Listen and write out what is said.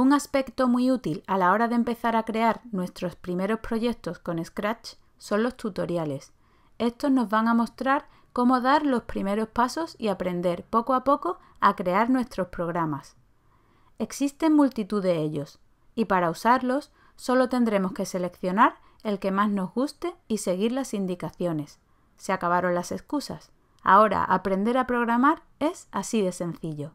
Un aspecto muy útil a la hora de empezar a crear nuestros primeros proyectos con Scratch son los tutoriales. Estos nos van a mostrar cómo dar los primeros pasos y aprender poco a poco a crear nuestros programas. Existen multitud de ellos y para usarlos solo tendremos que seleccionar el que más nos guste y seguir las indicaciones. Se acabaron las excusas. Ahora aprender a programar es así de sencillo.